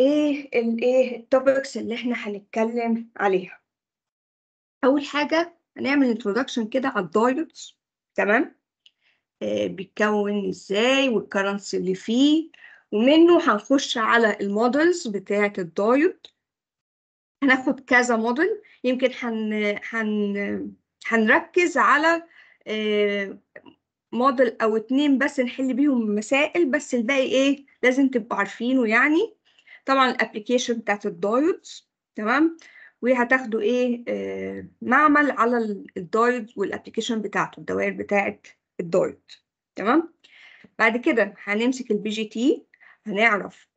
ايه الايه التوبكس اللي احنا هنتكلم عليها اول حاجه هنعمل انترودكشن كده على الدايت تمام آه بيتكون ازاي والكرنسي اللي فيه ومنه هنخش على المودلز بتاعه الدايت هناخد كذا موديل يمكن هن هن هنركز على موديل آه، او اتنين بس نحل بيهم مسائل بس الباقي ايه لازم تبقوا عارفينه يعني طبعا الابلكيشن بتاعت الدايودز تمام وهتاخدوا ايه آه معمل على الدايت والابلكيشن بتاعته الدوائر بتاعت الدايت تمام بعد كده هنمسك البي جي تي هنعرف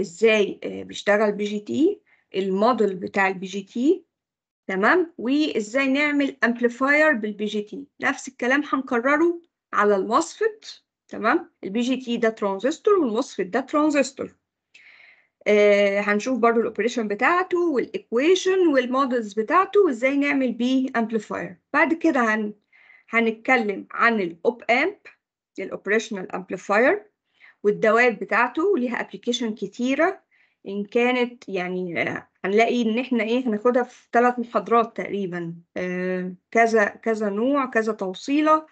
ازاي آه بيشتغل بي جي تي الموديل بتاع البي جي تي تمام وازاي نعمل امبليفاير بالبي جي تي نفس الكلام هنكرره على الموسفت تمام البي جي تي ده ترانزستور والموسفت ده ترانزستور آه هنشوف برضو الاوبريشن بتاعته والايكويشن والمودلز بتاعته وازاي نعمل بيه امبليفاير بعد كده هن هنتكلم عن الاوب امب الاوبريشنال امبليفاير والدواب بتاعته ليها ابلكيشن كتيره ان كانت يعني آه، هنلاقي ان احنا ايه هناخدها في ثلاث محاضرات تقريبا آه، كذا كذا نوع كذا توصيله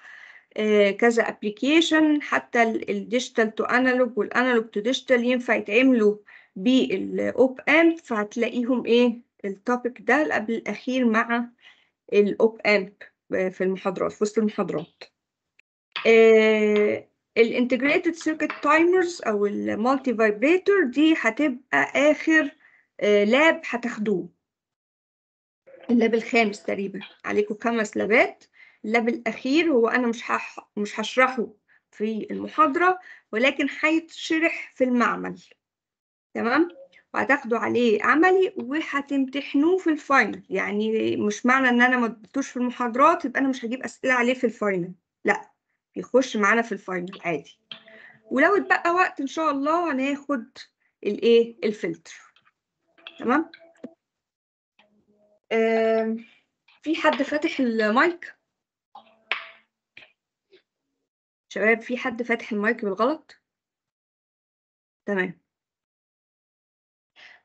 آه، كذا ابلكيشن حتى الديجيتال تو انالوج والانالوج تو ديجيتال ينفع يتعملوا بالاوب امب فهتلاقيهم ايه التوبيك ده قبل الاخير مع الاوب امب في المحاضرات في وسط المحاضرات الانتجريتد سيركت تايمرز او المالتي فايبريتور دي هتبقى اخر لاب آه، هتاخدوه اللاب الخامس تقريبا عليكم خمس لابات اللاب الاخير هو انا مش مش هشرحه في المحاضره ولكن هيتشرح في المعمل تمام وهتاخدوا عليه عملي وهتمتحنوه في الفاينل يعني مش معنى ان انا ما ادتوش في المحاضرات يبقى انا مش هجيب اسئله عليه في الفاينل لا بيخش معانا في الفاينل عادي ولو اتبقى وقت ان شاء الله هناخد الايه الفلتر تمام في حد فاتح المايك شباب في حد فاتح المايك بالغلط تمام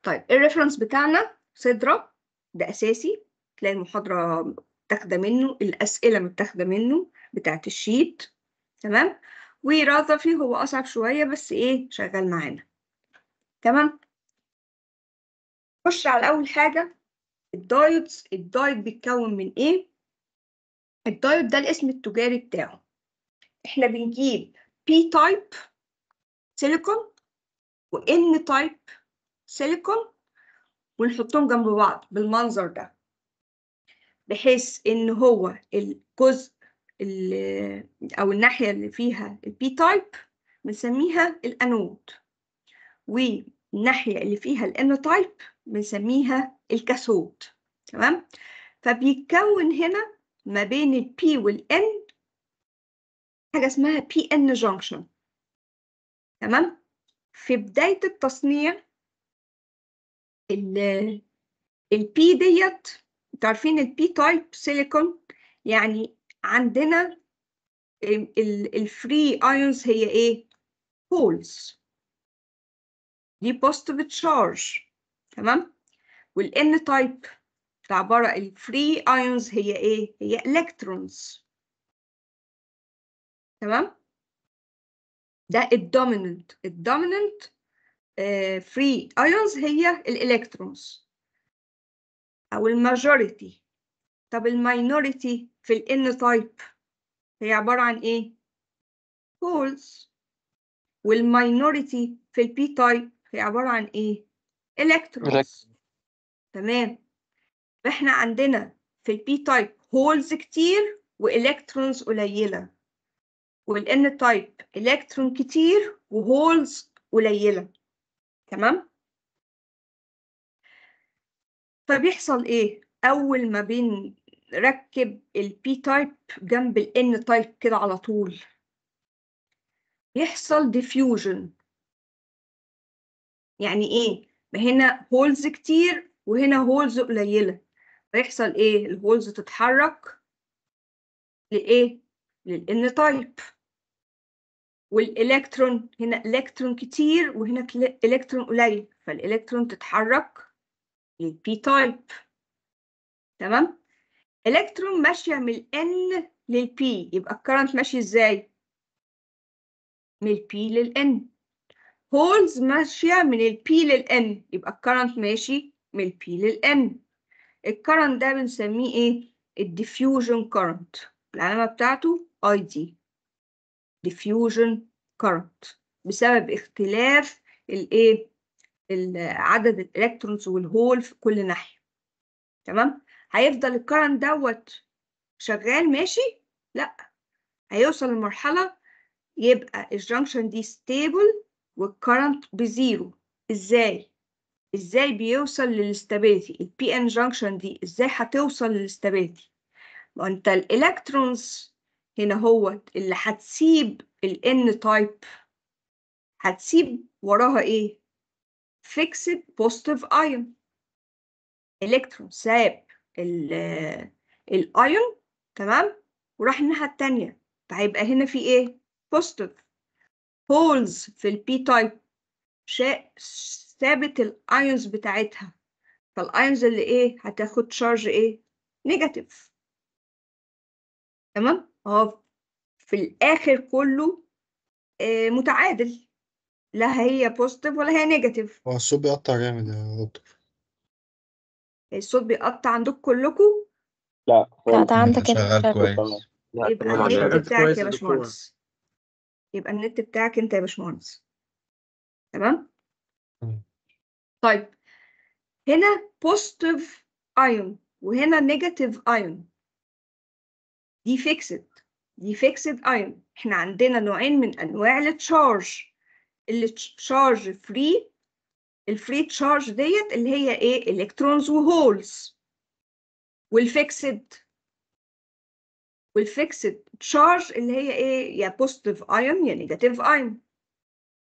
طيب الريفرنس بتاعنا صدره ده أساسي تلاقي المحاضرة متاخدة منه الأسئلة متاخدة منه بتاعه الشيت تمام وراثفي هو أصعب شوية بس إيه شغال معانا تمام نخش على أول حاجة الدايتس الدايت بيتكون من إيه الدايت ده الاسم التجاري بتاعه إحنا بنجيب بي تايب سيليكون وإن تايب سيليكون ونحطهم جنب بعض بالمنظر ده بحيث ان هو الجزء او الناحية اللي فيها البي تايب بنسميها الانود والناحية اللي فيها الان تايب بنسميها الكاثود تمام فبيتكون هنا ما بين البي والان حاجة اسمها بي ان جونكشن تمام في بداية التصنيع البي ديت تعرفين البي تايب سيليكون يعني عندنا الفري ايونز هي ايه هولز دي بوزيتيف تشارج تمام والان تايب بتاع بره الفري ايونز هي ايه هي الكترونز تمام ده الدوميننت الدوميننت فري آه، ايونز هي الالكترونز او الماجوريتي طب الماينوريتي في الان تايب هي عباره عن ايه هولز والماينوريتي في البي تايب هي عباره عن ايه الكترونز تمام احنا عندنا في البي تايب هولز كتير والكترونز قليله والان تايب الكترون كتير وهولز قليله تمام فبيحصل ايه اول ما بنركب الـ البي تايب جنب الان تايب كده على طول يحصل ديفيوجن يعني ايه هنا هولز كتير وهنا هولز قليله فيحصل ايه الهولز تتحرك لايه للان تايب والإلكترون هنا إلكترون كتير وهنا إلكترون قليل فالإلكترون تتحرك للبي تايب تمام إلكترون ماشية من الN للبي يبقى الكرنت ماشي إزاي من البي للN هولز ماشية من البي للN يبقى الكرنت ماشي من البي للN الكرنت ده بنسميه إيه الديفيوجن كرنت العلامة بتاعته اي دي diffusion current بسبب اختلاف الايه عدد الالكترونز والهول في كل ناحيه تمام هيفضل الكرنت دوت شغال ماشي لا هيوصل لمرحله يبقى الجنكشن دي ستيبل والكرنت بزيرو ازاي ازاي بيوصل للاستابيليتي البي ان جنكشن دي ازاي هتوصل للاستابيليتي ما انت الالكترونز هنا هو اللي هتسيب N type هتسيب وراها ايه fixed positive ion الكترون ساب آه، ion تمام وراح الناحيه التانية فهيبقى هنا في ايه positive holes في P type تايب سابت الايونز بتاعتها فالايونز اللي ايه هتاخد شارج ايه نيجاتيف تمام هو في الاخر كله آه، متعادل لا هي بوزيتيف ولا هي نيجاتيف هو الصوت بيقطع جامد يا دكتور الصوت بيقطع عندكم كلكم لا هو ده عندك انت شغال كويس يبقى النت بتاعك يا باشمهندس يبقى النت بتاعك انت يا باشمهندس تمام طيب هنا بوزيتيف ايون وهنا نيجاتيف ايون دي فيكسد دي فيكسد ايون احنا عندنا نوعين من انواع التشارج التشارج فري الفري تشارج ديت اللي هي ايه الكترونز وهولز والفيكسد والفيكسد تشارج اللي هي ايه يا بوزيتيف ايون يا نيجاتيف ايون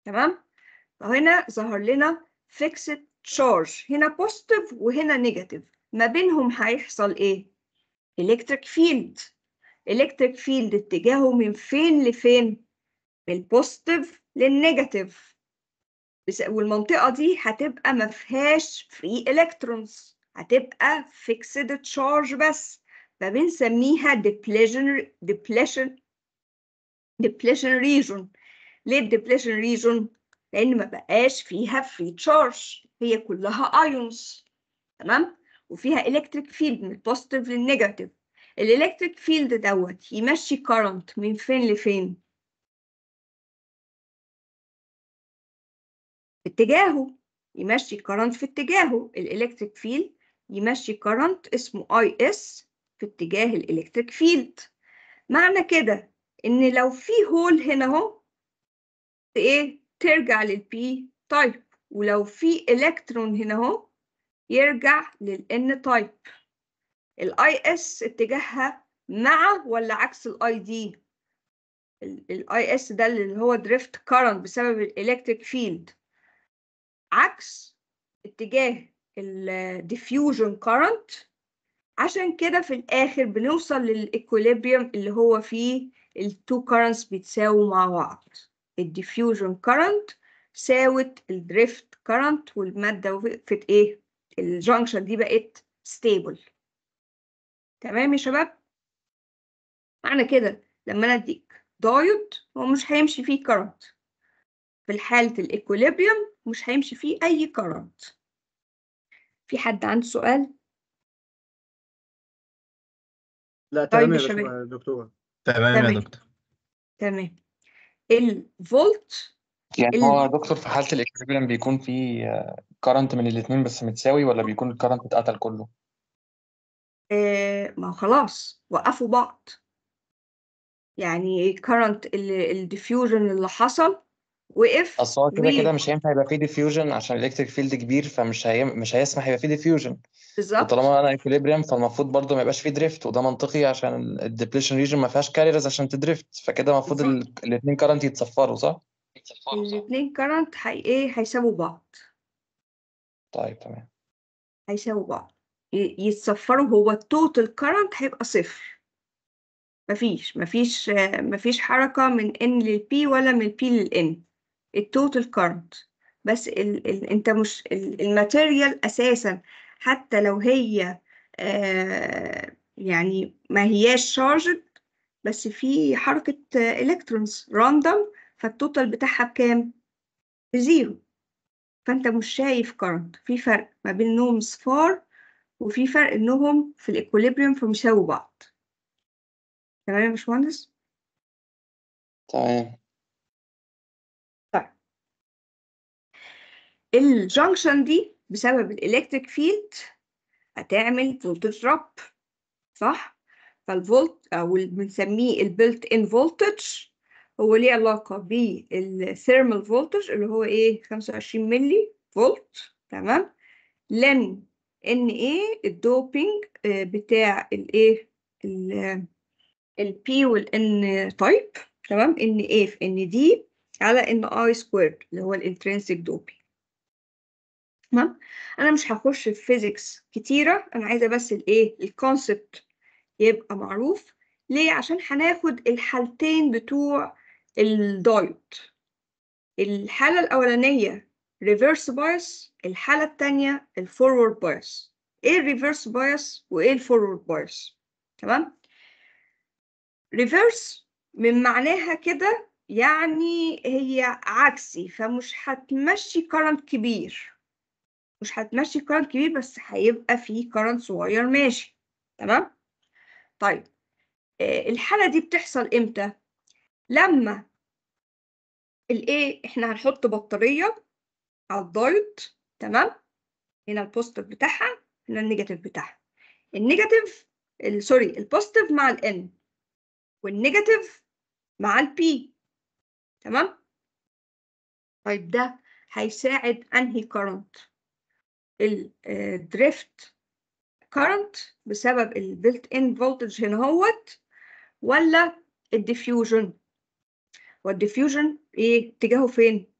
تمام فهنا ظهر لنا فيكسد تشارج هنا بوزيتيف وهنا نيجاتيف ما بينهم هيحصل ايه الكتريك فيلد الكتريك فيلد اتجاهه من فين لفين من البوزيتيف للنيجاتيف والمنطقه دي هتبقى ما فيهاش فري الكترونز هتبقى فيكسد تشارج بس فبنسميها ديبليشن ديبليشن ديبليشن ريجون ليه الديبليشن ريجون لان ما بقاش فيها فري تشارج هي كلها ايونز تمام وفيها الكتريك فيلد من البوزيتيف للنيجاتيف الالكتريك فيلد دوت يمشي كارنت من فين لفين في اتجاهه يمشي كارنت في اتجاهه الالكتريك فيلد يمشي كارنت اسمه اي اس في اتجاه الالكتريك فيلد معنى كده ان لو في هول هنا اهو ايه ترجع للبي تايب ولو في الكترون هنا اهو يرجع للان تايب الاي اس اتجاهها مع ولا عكس الاي دي الاي اس ده اللي هو دريفت كارنت بسبب الالكتريك فيلد عكس اتجاه الديفيوجن كارنت عشان كده في الاخر بنوصل للايكوليبريم اللي هو فيه التو كارنتس بيتساووا مع بعض الديفيوجن كارنت ساوت الدريفت كارنت والماده وقفت ايه الجانكشن دي بقت ستيبل تمام يا شباب معنى كده لما انا اديك دايود هو مش هيمشي فيه كرنت في حالة الايكوليبريم مش هيمشي فيه اي كرنت في حد عنده سؤال لا طيب تمام يا دكتور تمام يا دكتور تمام الفولت يعني هو يا دكتور في حاله الاكسبيرم بيكون في آه، كرنت من الاثنين بس متساوي ولا بيكون الكرنت اتقتل كله؟ آه، ما هو خلاص وقفوا بعض يعني الكرنت الديفيوجن اللي حصل وقف اصل هو كده كده مش هينفع يبقى فيه ديفيوجن عشان الالكتريك فيلد كبير فمش هي... مش هيسمح يبقى فيه ديفيوجن بالظبط وطالما انا اكوليبريم فالمفروض برضه ما يبقاش فيه دريفت وده منطقي عشان الديبليشن ريجن ما فيهاش كاريرز عشان تدريفت فكده المفروض الاثنين كرنت يتصفروا صح؟ الاثنين كرنت هي ايه هيساووا بعض طيب تمام هيساووا بعض يتصفروا هو التوتال كرنت هيبقى صفر مفيش مفيش مفيش حركة من N لل P ولا من P لل N التوتال كرنت بس الـ الـ انت مش الماتيريال اساسا حتى لو هي آه، يعني ما هياش شارجد بس في حركة الكترونز راندوم فالتوتال بتاعها بكام؟ بزيرو فانت مش شايف كرنت في فرق ما بين نومز فار وفي فرق انهم في الايكوليبريم فمساوي بعض تمام يا باشمهندس تمام طيب الجنكشن دي بسبب الالكتريك فيلد هتعمل فولتج دروب صح فالفولت او بنسميه البيلت ان فولتج هو ليه علاقة بالثيرمال فولتج اللي هو ايه 25 ملي فولت تمام لن ان ايه الدوبينج بتاع الايه البي والان تايب تمام ان ايه في ان دي على ان اي سكويرد اللي هو الانترنسيك دوبي تمام انا مش هخش في فيزيكس كتيره انا عايزه بس الايه الكونسبت يبقى معروف ليه عشان هناخد الحالتين بتوع الدايت الحاله الاولانيه reverse bias الحالة التانية ال forward bias ايه ال reverse bias وايه ال forward bias تمام reverse من معناها كده يعني هي عكسي فمش هتمشي current كبير مش هتمشي current كبير بس هيبقى فيه current صغير ماشي تمام طيب آه، الحالة دي بتحصل امتى لما الايه احنا هنحط بطارية على الدايت تمام هنا البوزيتيف بتاعها هنا النيجاتيف بتاعها النيجاتيف سوري البوزيتيف مع الان والنيجاتيف مع البي تمام طيب ده هيساعد انهي كارنت الدريفت كارنت بسبب البيلت ان فولتج هنا هوت ولا الديفيوجن والديفيوجن ايه اتجاهه فين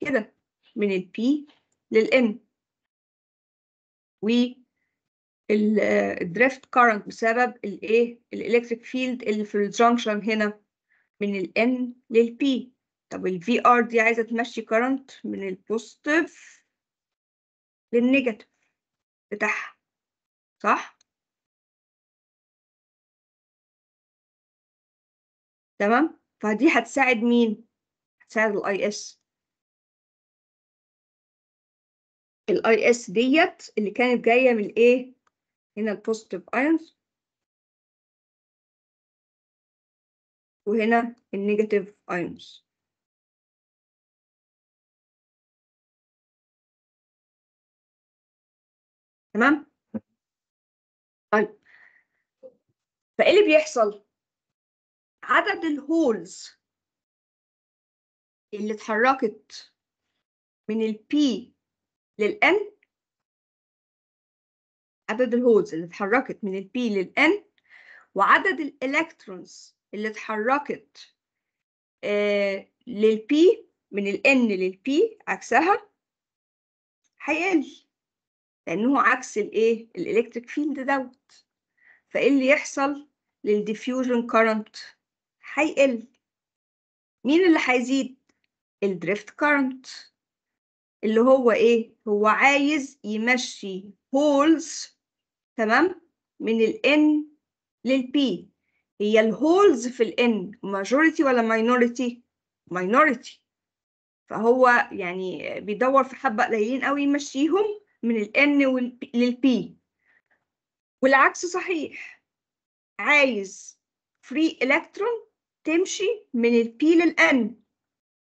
كده من ال P لل N drift current بسبب ال electric field اللي في الجنكشن هنا من ال N لل P طب ال VR دي عايزة تمشي current من positive لل negative بتاعها صح؟ تمام؟ فدي هتساعد مين؟ هتساعد الـ IS الاي اس ديت اللي كانت جايه من ايه هنا البوزيتيف ايونز وهنا النيجاتيف ايونز تمام طيب فايه اللي بيحصل عدد الهولز اللي اتحركت من البي للN عدد الهولز اللي اتحركت من البي للN وعدد الإلكترونز اللي اتحركت آه، للبي من الN للبي عكسها هيقل لأنه عكس الإيه؟ الإلكتريك فيلد دوت فإيه اللي يحصل للديفيوجن كارنت؟ هيقل مين اللي هيزيد؟ الدريفت كارنت اللي هو ايه هو عايز يمشي هولز تمام من لل p هي الهولز في n majority ولا minority minority فهو يعني بيدور في حبة قليلين قوي يمشيهم من لل p والعكس صحيح عايز free electron تمشي من لل n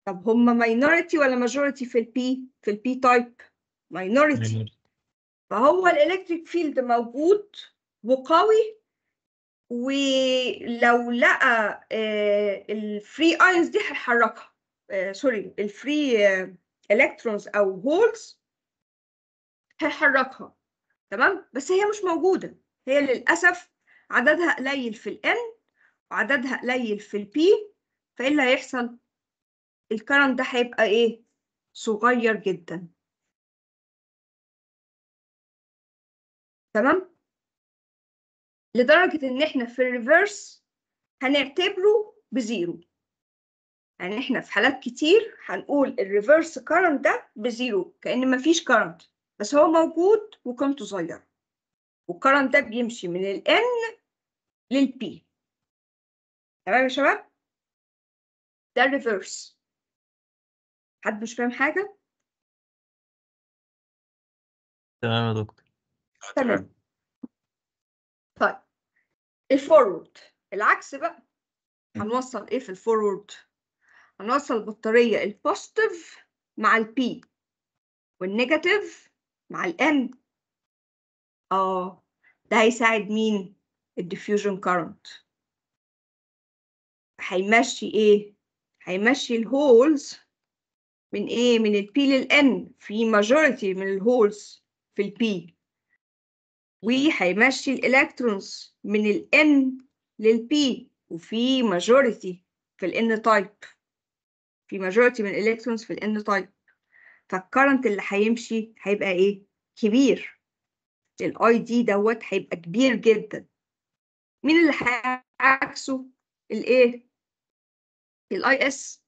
طب هم minority ولا majority في البي في البي تايب minority فهو الالكتريك فيلد موجود وقوي ولو لقى آه، الفري ايونز دي هيحركها سوري الفري الكترونز او هولز هيحركها تمام بس هي مش موجوده هي للاسف عددها قليل في الان وعددها قليل في البي فايه اللي هيحصل الكرم ده هيبقى ايه صغير جدا تمام لدرجة ان احنا في الريفرس هنعتبره بزيرو يعني احنا في حالات كتير هنقول الريفرس كرنت ده بزيرو كأن مفيش كرنت بس هو موجود وقيمته صغيرة والكرنت ده بيمشي من ال N للبي P تمام يا شباب ده الريفرس حد مش فاهم حاجة؟ تمام يا دكتور آه، تمام طيب الفورورد العكس بقى هنوصل ايه في الفورورد؟ هنوصل البطارية البوستيف مع البي والنيجاتيف مع الان اه ده هيساعد مين؟ الديفيوجن كارنت هيمشي ايه؟ هيمشي الهولز من ايه من البي للان في ماجوريتي من الهولز في البي وهيمشي الالكترونز من الان للبي وفي ماجوريتي في الان تايب في ماجوريتي من الالكترونز في الان تايب فالكرنت اللي هيمشي هيبقى ايه كبير الاي دي دوت هيبقى كبير جدا مين اللي هيعكسه الايه الاي اس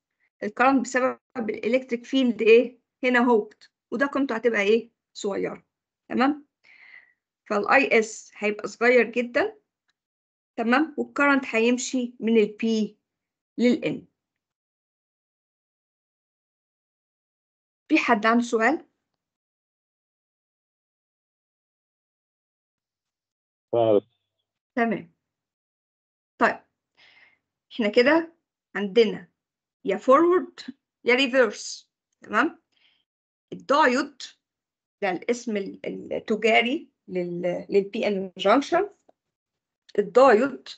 الكرنت بسبب الالكتريك فيلد ايه هنا هوبت وده قيمته هتبقى ايه صغيره تمام فالاي اس هيبقى صغير جدا تمام والكرنت هيمشي من البي للان في حد عنده سؤال تمام طيب احنا كده عندنا يا فورورد يا ريفيرس تمام الدايود ده الاسم التجاري للبي ان جانكشن الدايود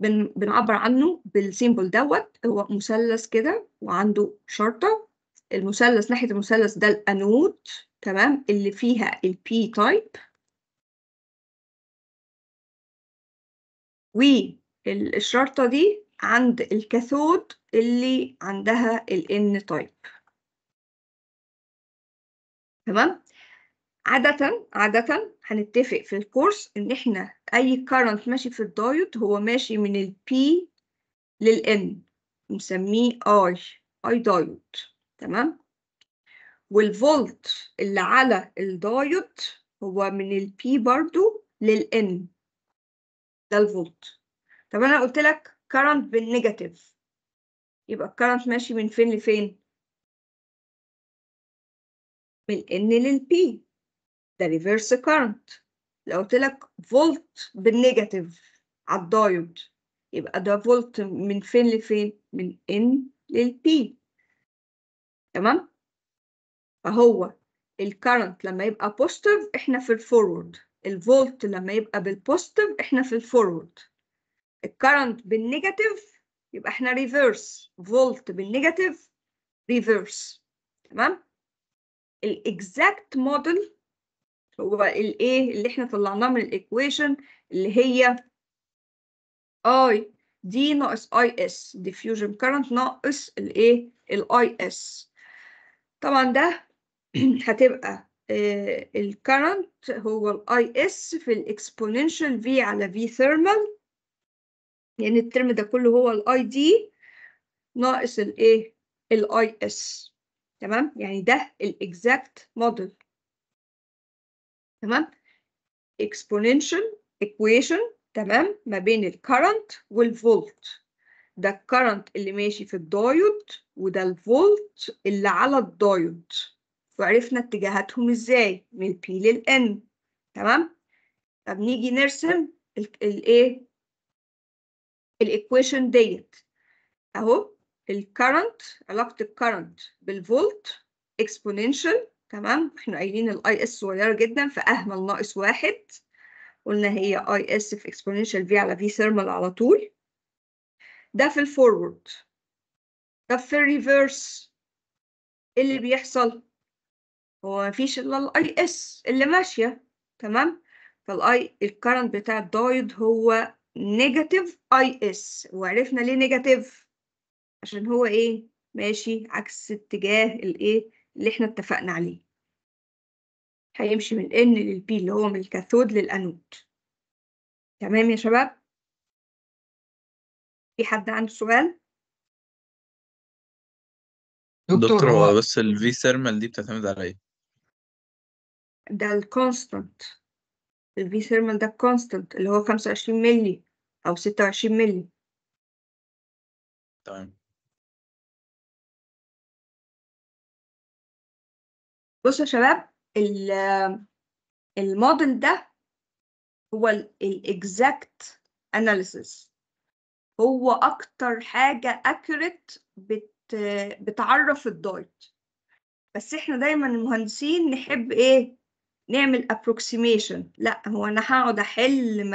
بن بنعبر عنه بالسيمبل دوت هو مثلث كده وعنده شرطه المثلث ناحيه المثلث ده الانود تمام اللي فيها البي تايب والشرطه دي عند الكاثود اللي عندها ال N تايب تمام عادة عادة هنتفق في الكورس إن إحنا أي كارنت ماشي في الدايود هو ماشي من ال P لل N نسميه I I دايود تمام والفولت اللي على الدايود هو من ال P برضو لل N ده الفولت طب أنا قلت لك current بالنيجاتيف يبقى الكرنت ماشي من فين لفين من ال N لل P ده reverse current لو قلت لك فولت بالنيجاتيف على الدايود يبقى ده فولت من فين لفين من N لل P تمام فهو الكرنت لما يبقى بوزيتيف احنا في الفورورد الفولت لما يبقى بالبوزيتيف احنا في الفورورد الكرنت بالنيجاتيف يبقى احنا ريفرس فولت بالنيجاتيف ريفرس تمام الاكزاكت موديل هو الايه اللي احنا طلعناه من الايكويشن اللي هي اي دي ناقص اي اس ديفيوجن كرنت ناقص الايه الاي اس طبعا ده هتبقى آه، الكرنت هو الاي اس في الاكسبوننشال في على في ثيرمال لان يعني الترم ده كله هو الاي دي ناقص الايه الاي اس تمام يعني ده الاكزاكت موديل تمام exponential equation تمام ما بين الكرنت والفولت ده الكرنت اللي ماشي في الدايود وده الفولت اللي على الدايود وعرفنا اتجاهاتهم ازاي من البي للان تمام طب نيجي نرسم الايه الايكويشن ديت اهو الكرنت علاقه الكرنت بالفولت اكسبوننشال تمام احنا قايلين الاي اس صغيره جدا فاهمل ناقص واحد قلنا هي اي اس في اكسبوننشال في على في ثيرمال على طول ده في الفورورد طب في الريفيرس اللي بيحصل هو مفيش الا الاي اس اللي ماشيه تمام فالاي الكرنت بتاع الدايد هو نيجاتيف اي اس وعرفنا ليه نيجاتيف عشان هو ايه ماشي عكس اتجاه الايه اللي احنا اتفقنا عليه هيمشي من ان للبي اللي هو من الكاثود للانود تمام يا شباب في حد عنده سؤال دكتور هو بس الفي ثيرمال دي بتعتمد على ايه ده الكونستانت الفي ثيرمال ده constant اللي هو خمسة وعشرين أو ستة وعشرين تمام بصوا يا شباب الموديل ده هو الاكزاكت اناليسيس هو اكتر حاجه اكوريت بت بتعرف الدايت بس احنا دايما المهندسين نحب ايه نعمل approximation لا هو انا هقعد احل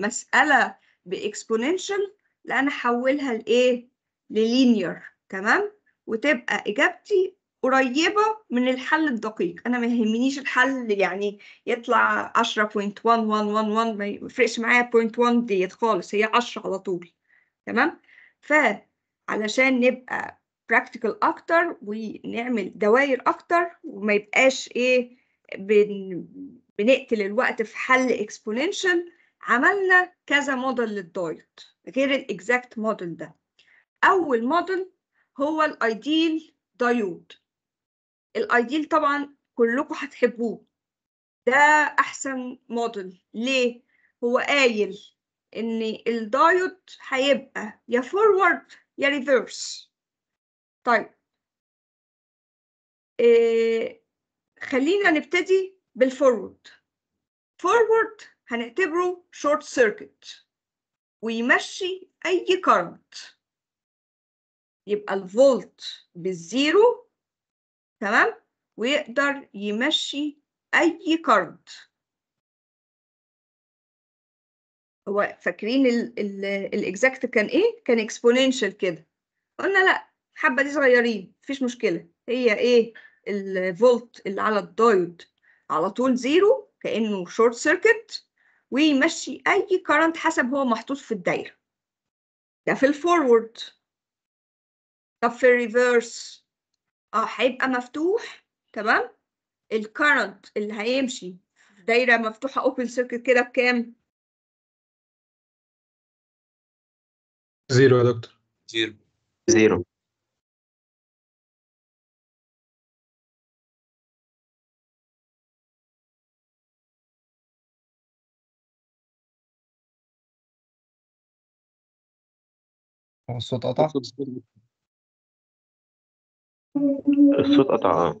مساله باكسبوننشال لا انا احولها لايه للينير تمام وتبقى اجابتي قريبه من الحل الدقيق انا ما يهمنيش الحل يعني يطلع 10.1111 ما يفرقش معايا 0.1 ديت خالص هي 10 على طول تمام فعلشان نبقى براكتيكال اكتر ونعمل دوائر اكتر وما يبقاش ايه بن... بنقتل الوقت في حل اكسبوننشال عملنا كذا موديل للدايت غير الاكزاكت موديل ده اول موديل هو الايديل دايود الايديل طبعا كلكم هتحبوه ده احسن موديل ليه هو قايل ان الدايود هيبقى يا فورورد يا ريفرس طيب إيه خلينا نبتدي بالفورورد فورورد هنعتبره شورت سيركت ويمشي أي كارنت يبقى الفولت بالزيرو تمام ويقدر يمشي أي كارنت هو فاكرين الاكزاكت كان ايه كان اكسبوننشال كده قلنا لا حبه دي صغيرين مفيش مشكله هي ايه الفولت اللي على الدايود على طول زيرو كأنه شورت سيركت ويمشي أي كارنت حسب هو محطوط في الدايرة ده في الفورورد طب في الريفرس اه هيبقى مفتوح تمام الكارنت اللي هيمشي في دايرة مفتوحة اوبن سيركت كده بكام؟ زيرو يا دكتور زيرو زيرو هو الصوت قطع؟ الصوت إيه؟ قطع آه.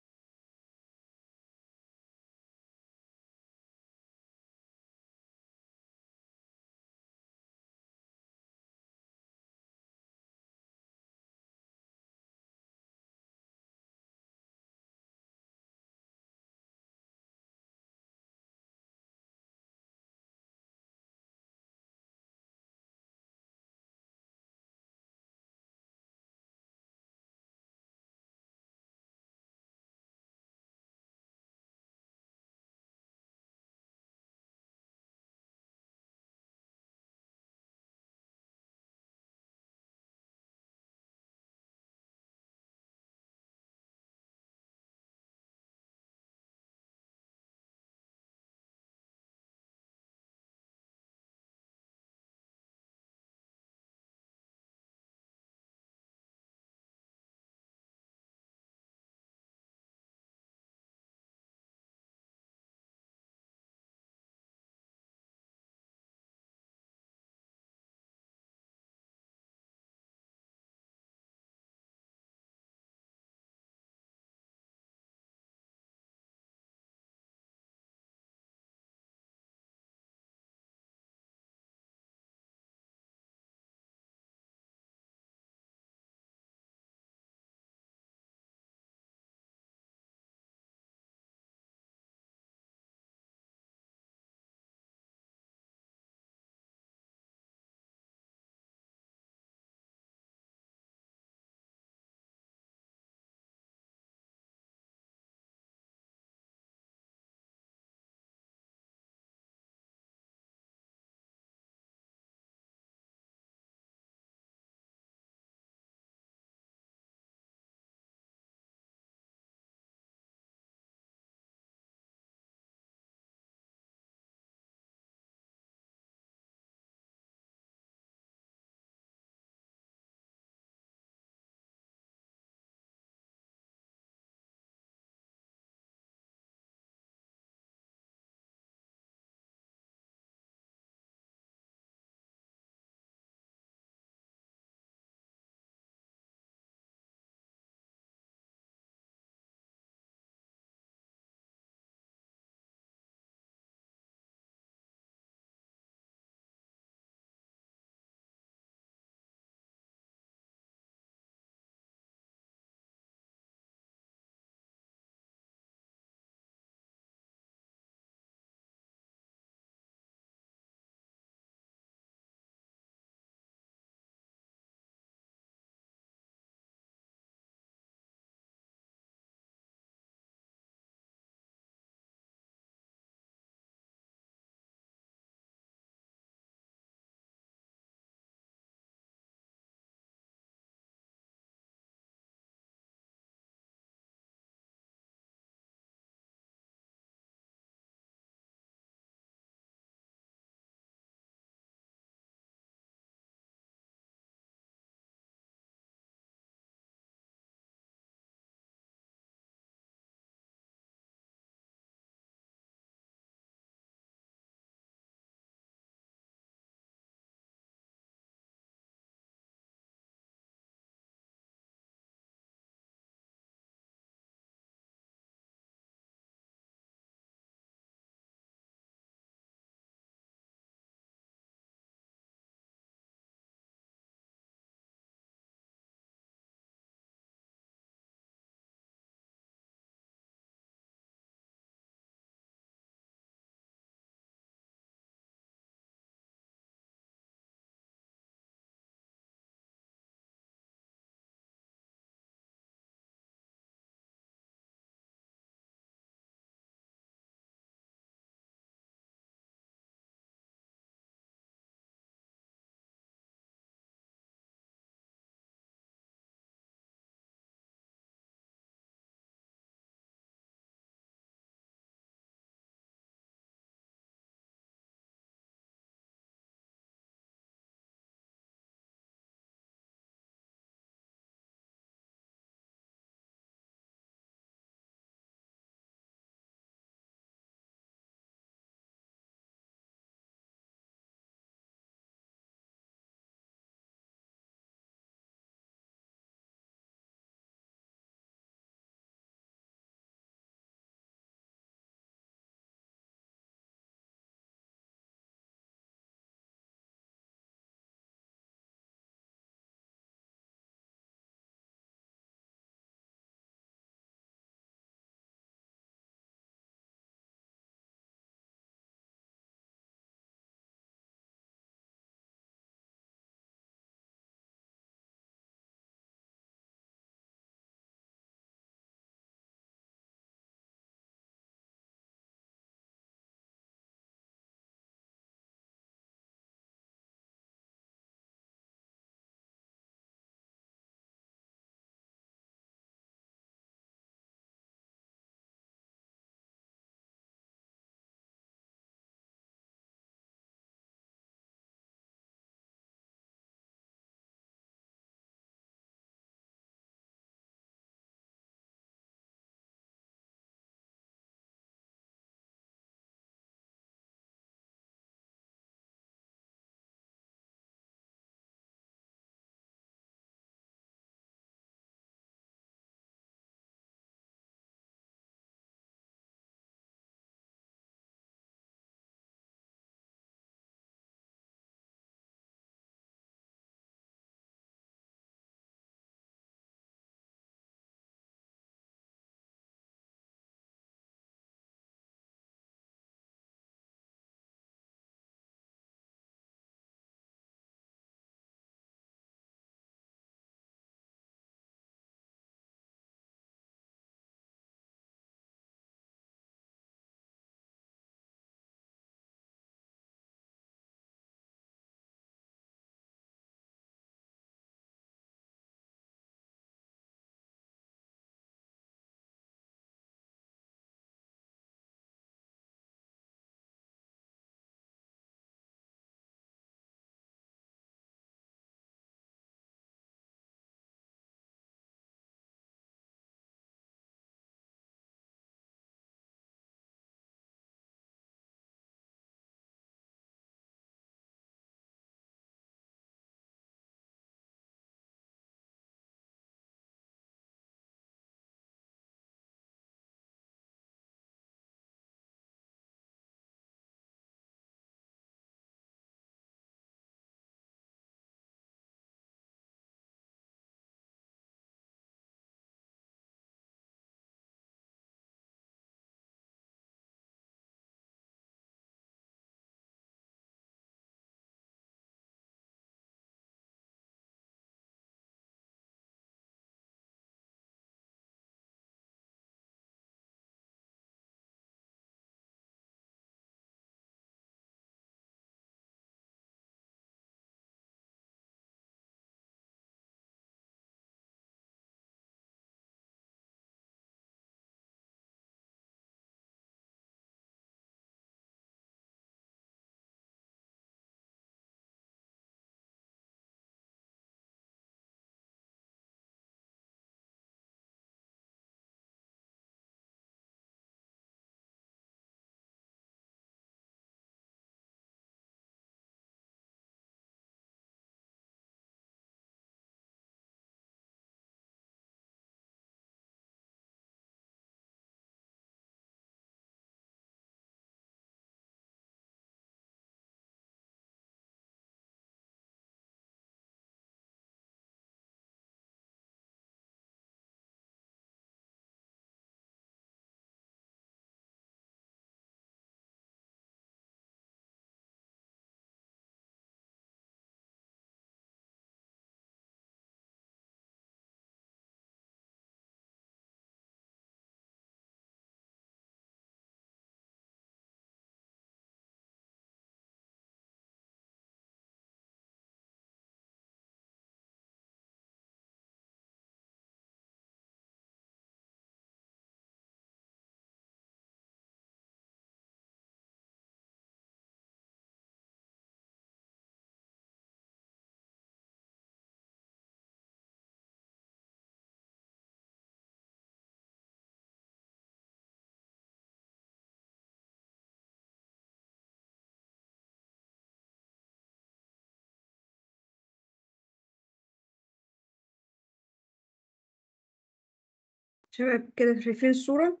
شباب كده شايفين الصورة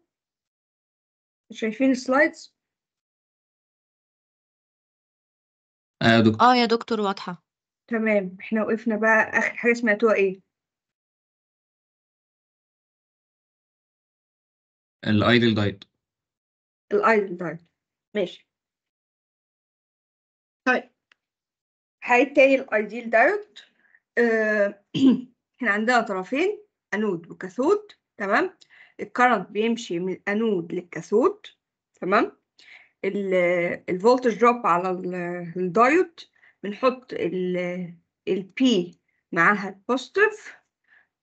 شايفين السلايدز اه يا دكتور اه يا دكتور واضحة تمام احنا وقفنا بقى آخر حاجة سمعتوها ايه الايدل دايت الايدل دايت ماشي طيب حاجة تاني الايديل دايت اه احنا عندنا طرفين انود وكاثود تمام الكرنت بيمشي من الانود للكاثود تمام الفولتج دروب على الدايود بنحط البي معاها البوزيتيف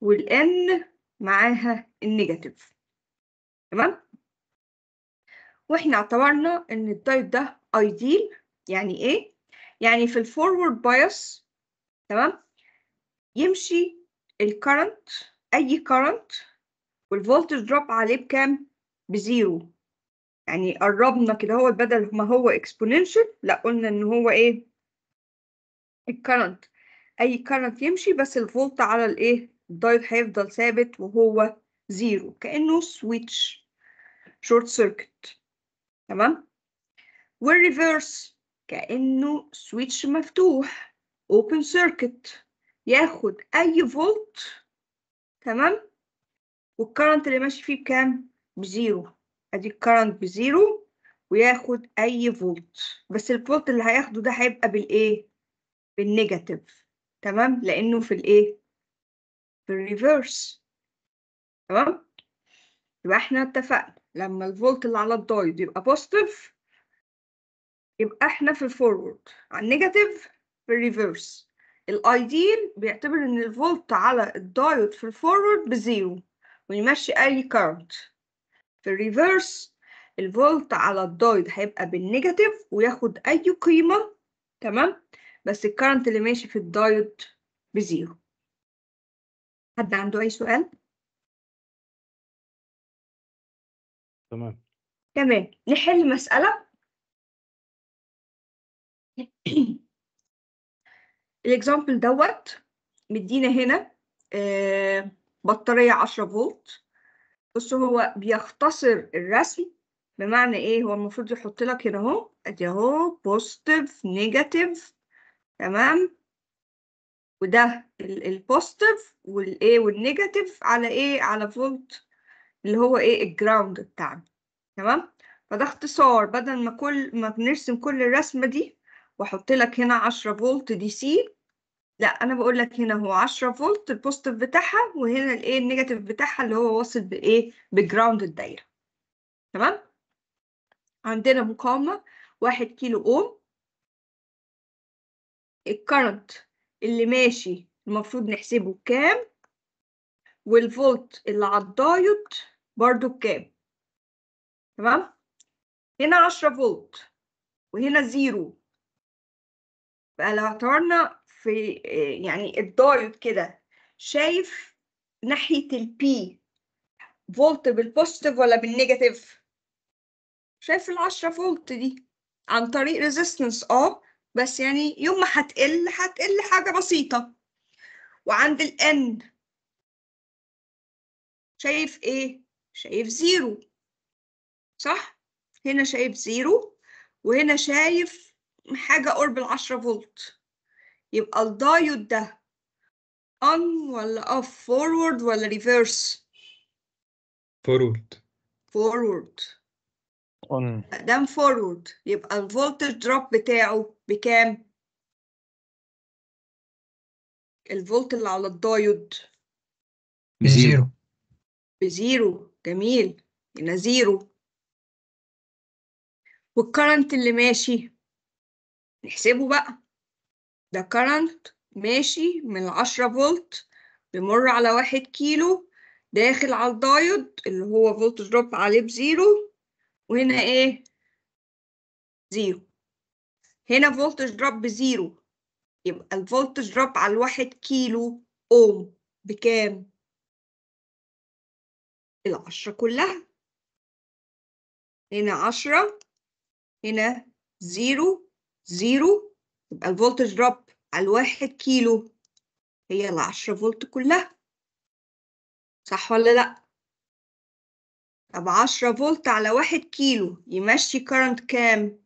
والان معاها النيجاتيف تمام واحنا اعتبرنا ان الدايود ده ايديل يعني ايه يعني في الفورورد بايس تمام يمشي الكرنت اي كرنت والفولتج دروب عليه بكام بزيرو يعني قربنا كده هو بدل ما هو اكسبوننشال لا قلنا ان هو ايه الكرنت اي كرنت يمشي بس الفولت على الايه الدايت هيفضل ثابت وهو زيرو كانه سويتش شورت سيركت تمام والريفرس كانه سويتش مفتوح اوبن سيركت ياخد اي فولت تمام والكرنت اللي ماشي فيه بكام بزيرو ادي الكرنت بزيرو وياخد اي فولت بس الفولت اللي هياخده ده هيبقى بالايه بالنيجاتيف تمام لانه في الايه في الريفيرس تمام يبقى احنا اتفقنا لما الفولت اللي على الدايد يبقى بوزيتيف يبقى احنا في الفورورد على النيجاتيف في الريفيرس الايديل بيعتبر ان الفولت على الدايود في الفورورد بزيرو ونمشي اي كارد في الريفرس الفولت على الدايد هيبقى بالنيجاتيف وياخد اي قيمة تمام بس الكارنت اللي ماشي في الدايد بزيرو حد عنده اي سؤال تمام تمام نحل مسألة الاكزامبل دوت مدينا هنا آه بطارية 10 فولت بص هو بيختصر الرسم بمعنى ايه هو المفروض يحط لك هنا اهو ادي اهو بوزيتيف نيجاتيف تمام وده البوزيتيف والايه والنيجاتيف على ايه على فولت اللي هو ايه الجراوند بتاعنا تمام فده اختصار بدل ما كل ما بنرسم كل الرسمه دي واحط لك هنا 10 فولت دي سي لأ أنا بقول لك هنا هو 10 فولت البوزيتيف بتاعها، وهنا الإيه النيجاتيف بتاعها اللي هو واصل بإيه بجراوند الدايرة. تمام؟ عندنا مقاومة 1 كيلو أوم. الكرنت اللي ماشي المفروض نحسبه بكام؟ والفولت اللي على الدايود برده بكام؟ تمام؟ هنا 10 فولت وهنا زيرو. لو اعتبرنا في آه، يعني الدايود كده شايف ناحية البي فولت بالبوزيتيف ولا بالنيجاتيف شايف العشرة فولت دي عن طريق ريزيستنس اه بس يعني يوم ما هتقل هتقل حاجة بسيطة وعند الان شايف ايه شايف زيرو صح هنا شايف زيرو وهنا شايف حاجة قرب العشرة فولت يبقى الدايود ده on ولا off forward ولا reverse forward forward on دام forward يبقى الفولتج دروب بتاعه بكام الفولت اللي على الدايود بزيرو بزيرو جميل هنا زيرو والكرنت اللي ماشي نحسبه بقى ده كارنت ماشي من عشرة فولت بمر على واحد كيلو داخل على الدايود اللي هو فولت دروب عليه بزيرو وهنا ايه زيرو هنا فولت دروب بزيرو يبقى الفولت دروب على الواحد كيلو اوم بكام العشرة كلها هنا عشرة هنا زيرو زيرو يبقى الفولت دروب على الواحد كيلو هي العشرة فولت كلها صح ولا لأ؟ طب عشرة فولت على واحد كيلو يمشي كارنت كام؟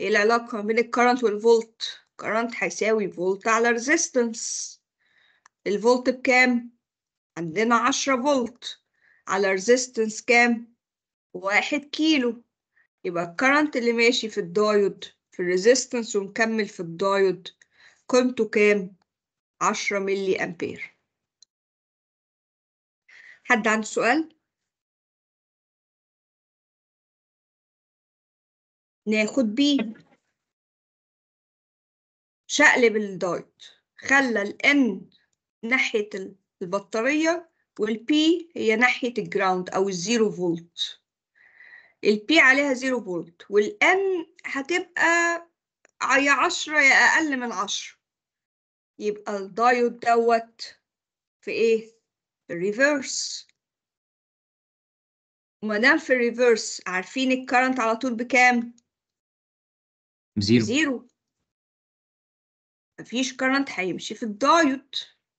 ايه العلاقة بين الكارنت والفولت؟ كارنت هيساوي فولت على ريزيستنس الفولت بكام؟ عندنا عشرة فولت على ريزيستنس كام؟ واحد كيلو يبقى الكارنت اللي ماشي في الدايود في الريزيستنس ومكمل في الدايود قيمته كام؟ 10 ملي أمبير حد عنده سؤال؟ ناخد بي شقلب الدايت خلى الان ناحية البطارية والبي هي ناحية الجراوند أو الزيرو فولت البي عليها زيرو فولت والان هتبقى يا عشرة يا أقل من عشرة يبقى الدايود دوت في إيه؟ في الريفيرس ومادام في الريفيرس عارفين الكرنت على طول بكام؟ بزيرو زيرو مفيش كرنت هيمشي في الدايود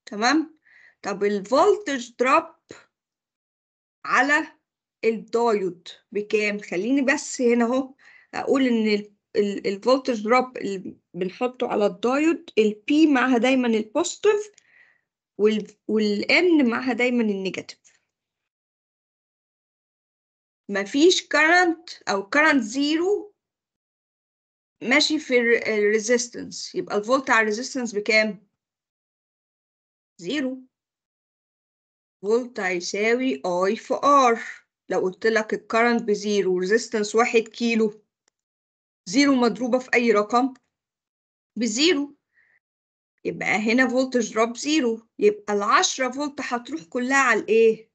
تمام؟ طب الفولتج دروب على الدايود بكام؟ خليني بس هنا اهو اقول ان الفولتج دروب اللي بنحطه على الدايود البي معها دايما البوزيتيف والان معها دايما النيجاتيف مفيش كارنت او كارنت زيرو ماشي في الريزيستنس يبقى الفولت على الريزيستنس بكام زيرو فولت هيساوي اي في ار لو قلت لك الكارنت بزيرو ريزيستنس واحد كيلو زيرو مضروبة في أي رقم بزيرو يبقى هنا فولتج دروب زيرو يبقى العشرة فولت هتروح كلها على الإيه؟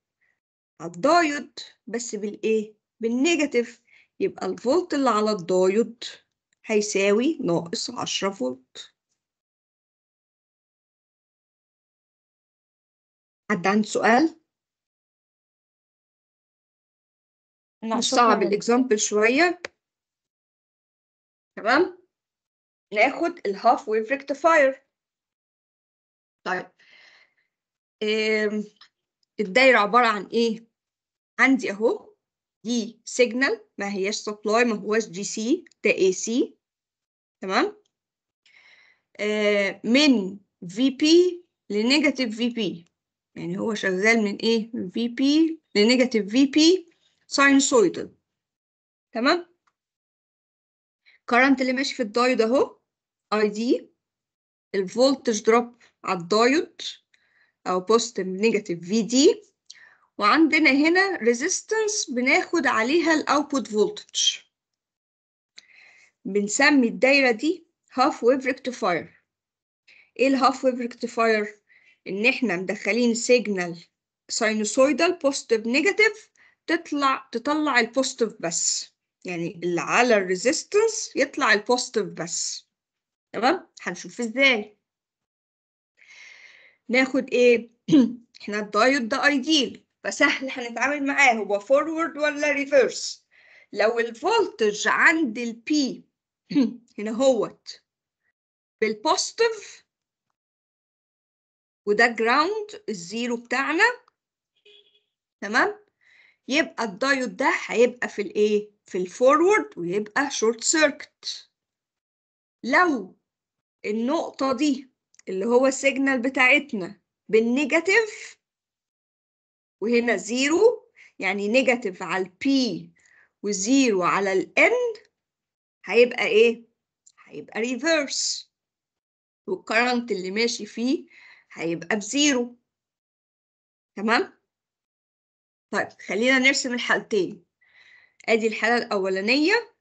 على الدايود بس بالإيه؟ بالنيجاتيف يبقى الفولت اللي على الدايود هيساوي ناقص عشرة فولت حد عنده سؤال؟ صعب الإكزامبل شوية تمام ناخد الهاف ويف ريكتيفاير طيب الدايرة عبارة عن ايه عندي اهو دي سيجنال ما هياش سبلاي ما هواش دي سي ده اي سي تمام من في بي لنيجاتيف في بي يعني هو شغال من ايه من في بي لنيجاتيف في بي ساينسويدل تمام current اللي ماشي في الدايود اهو اي دي الفولتج دروب على الدايود او بوست نيجاتيف في دي وعندنا هنا ريزيستنس بناخد عليها الاوتبوت فولتج بنسمي الدايره دي هاف ويف ريكتيفاير ايه الهاف ويف ريكتيفاير ان احنا مدخلين سيجنال ساينوسويدال بوزيتيف نيجاتيف تطلع تطلع البوزيتيف بس يعني اللي على الريزيستنس يطلع البوزيتيف بس تمام هنشوف ازاي ناخد ايه احنا الدايت ده ايديل فسهل هنتعامل معاه هو فورورد ولا ريفرس لو الفولتج عند البي هنا هوت بالبوزيتيف وده جراوند الزيرو بتاعنا تمام يبقى الدايود ده هيبقى في الايه في الفورورد ويبقى شورت سيركت لو النقطة دي اللي هو السيجنال بتاعتنا بالنيجاتيف وهنا زيرو يعني نيجاتيف على البي وزيرو على الان هيبقى ايه؟ هيبقى ريفرس والكرنت اللي ماشي فيه هيبقى بزيرو تمام؟ طيب خلينا نرسم الحالتين ادي الحالة الاولانية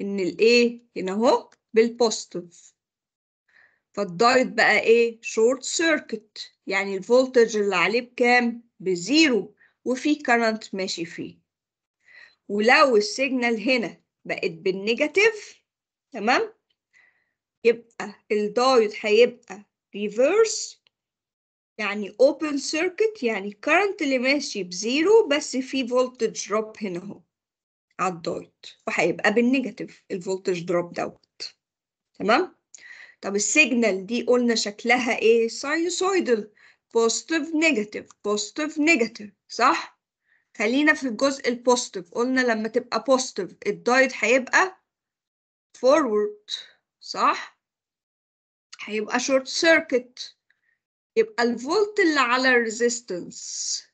ان الايه هنا اهو بالبوستيف فالدايت بقى ايه شورت سيركت يعني الفولتج اللي عليه بكام بزيرو وفي كرنت ماشي فيه ولو السيجنال هنا بقت بالنيجاتيف تمام يبقى الدايت هيبقى ريفرس يعني اوبن سيركت يعني current اللي ماشي بزيرو بس في فولتج دروب هنا اهو على الدايت وهيبقى بالنيجاتيف الفولتج دروب دوت تمام طب السيجنال دي قلنا شكلها ايه ساينوسويدال بوزيتيف نيجاتيف بوزيتيف نيجاتيف صح خلينا في الجزء البوزيتيف قلنا لما تبقى بوزيتيف الدايت هيبقى فورورد صح هيبقى شورت سيركت يبقى الفولت اللي على الريزيستنس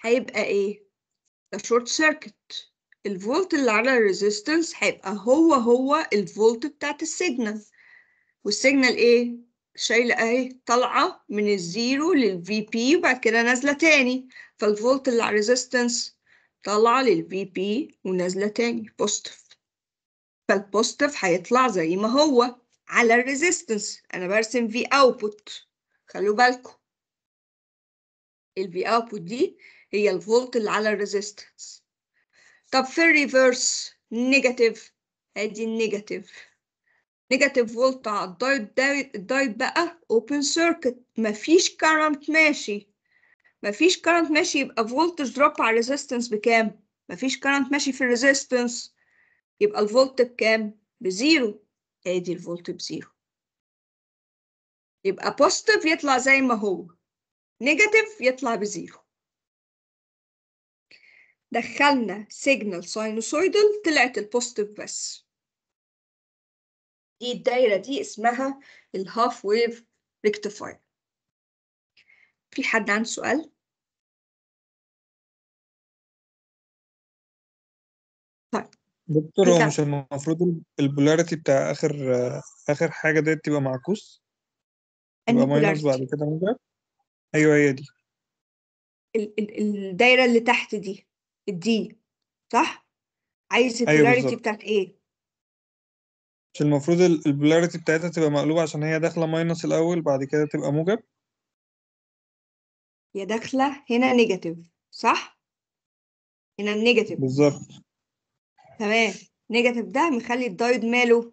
هيبقى ايه ده شورت سيركت الفولت اللي على الريزيستنس هيبقى هو هو الفولت بتاعت السيجنال والسيجنال ايه شايلة اهي طالعة من الزيرو للفي بي وبعد كده نازلة تاني فالفولت اللي على الريزيستنس طالعة للفي بي ونازلة تاني بوستف فالبوستف هيطلع زي ما هو على الريزيستنس انا برسم في اوبوت خلوا بالكم الفي اوبوت دي هي الفولت اللي على الريزيستنس طب في الريفرس نيجاتيف ادي النيجاتيف نيجاتيف فولت على الدايت الدايت بقى اوبن سيركت مفيش كارنت ماشي مفيش كارنت ماشي يبقى فولتج دروب على الريزيستنس بكام مفيش كارنت ماشي في الريزيستنس يبقى الفولت بكام بزيرو ادي الفولت بزيرو يبقى بوزيتيف يطلع زي ما هو نيجاتيف يطلع بزيرو دخلنا سيجنال ساينوسويدل طلعت البوستيف بس دي الدايرة دي اسمها الهاف ويف ريكتيفاير في حد عنده سؤال؟ طيب دكتور هو مش المفروض البولاريتي بتاع آخر آخر حاجة ديت تبقى معكوس؟ يبقى ماينس بعد كده أيوه هي دي الدايرة اللي تحت دي الدي صح عايز البولاريتي أيوة بتاعت ايه مش المفروض البولاريتي بتاعتها تبقى مقلوبة عشان هي داخلة ماينس الأول بعد كده تبقى موجب هي داخلة هنا نيجاتيف صح هنا النيجاتيف بالظبط تمام نيجاتيف ده مخلي الدايد ماله